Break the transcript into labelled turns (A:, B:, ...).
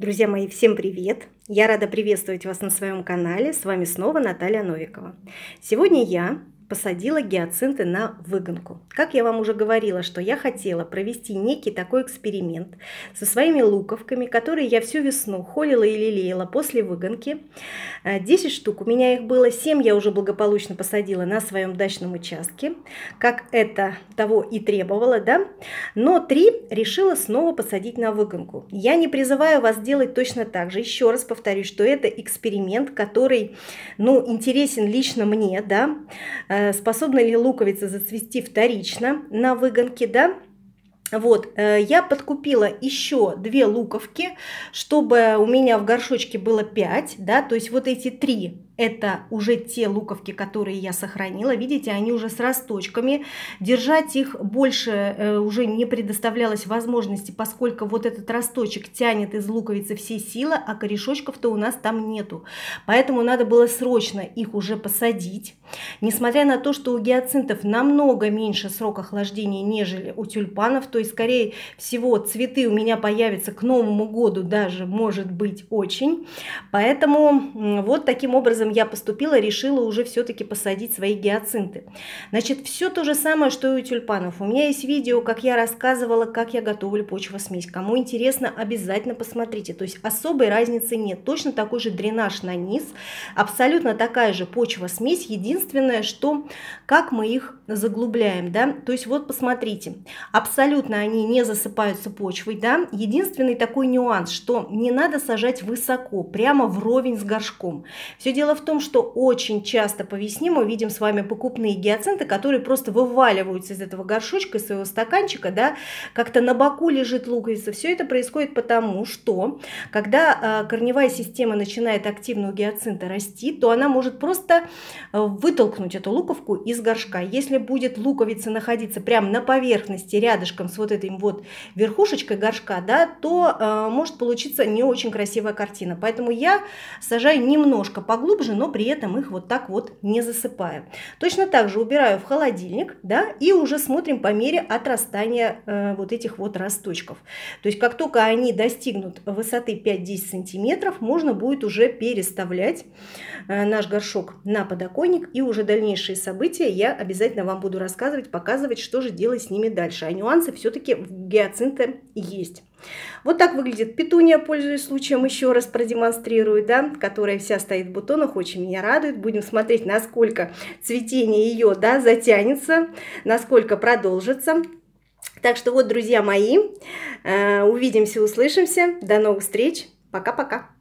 A: Друзья мои, всем привет! Я рада приветствовать вас на своем канале. С вами снова Наталья Новикова. Сегодня я посадила гиацинты на выгонку. Как я вам уже говорила, что я хотела провести некий такой эксперимент со своими луковками, которые я всю весну холила и лелеяла после выгонки. 10 э, штук, у меня их было 7, я уже благополучно посадила на своем дачном участке, как это того и требовало, да. Но 3 решила снова посадить на выгонку. Я не призываю вас делать точно так же. Еще раз повторюсь, что это эксперимент, который, ну, интересен лично мне, да, э, Э, способна ли луковица зацвести вторично на выгонке, да, вот, э, я подкупила еще две луковки, чтобы у меня в горшочке было 5, да, то есть вот эти три это уже те луковки, которые я сохранила. Видите, они уже с росточками. Держать их больше э, уже не предоставлялось возможности, поскольку вот этот росточек тянет из луковицы все силы, а корешочков-то у нас там нету. Поэтому надо было срочно их уже посадить. Несмотря на то, что у гиацинтов намного меньше срок охлаждения, нежели у тюльпанов, то есть, скорее всего, цветы у меня появятся к Новому году даже, может быть, очень. Поэтому вот таким образом чем я поступила, решила уже все-таки посадить свои гиацинты. Значит, все то же самое, что и у тюльпанов. У меня есть видео, как я рассказывала, как я готовлю почву смесь. Кому интересно, обязательно посмотрите. То есть особой разницы нет. Точно такой же дренаж на низ, абсолютно такая же почва смесь. Единственное, что как мы их заглубляем, да, то есть вот посмотрите, абсолютно они не засыпаются почвой, да, единственный такой нюанс, что не надо сажать высоко, прямо вровень с горшком. Все дело в в том, что очень часто по весне мы видим с вами покупные гиацинты, которые просто вываливаются из этого горшочка, из своего стаканчика, да, как-то на боку лежит луковица. Все это происходит потому, что когда а, корневая система начинает активно у гиацинта расти, то она может просто э, вытолкнуть эту луковку из горшка. Если будет луковица находиться прямо на поверхности, рядышком с вот этим вот верхушечкой горшка, да, то э, может получиться не очень красивая картина. Поэтому я сажаю немножко поглубже, глубже, но при этом их вот так вот не засыпая. Точно так же убираю в холодильник, да, и уже смотрим по мере отрастания э, вот этих вот росточков. То есть как только они достигнут высоты 5-10 сантиметров, можно будет уже переставлять э, наш горшок на подоконник, и уже дальнейшие события я обязательно вам буду рассказывать, показывать, что же делать с ними дальше. А нюансы все-таки в гиацинте есть. Вот так выглядит петуния, пользуясь случаем, еще раз продемонстрирую, да, которая вся стоит в бутонах, очень меня радует. Будем смотреть, насколько цветение ее, да, затянется, насколько продолжится. Так что вот, друзья мои, э, увидимся, услышимся. До новых встреч. Пока-пока.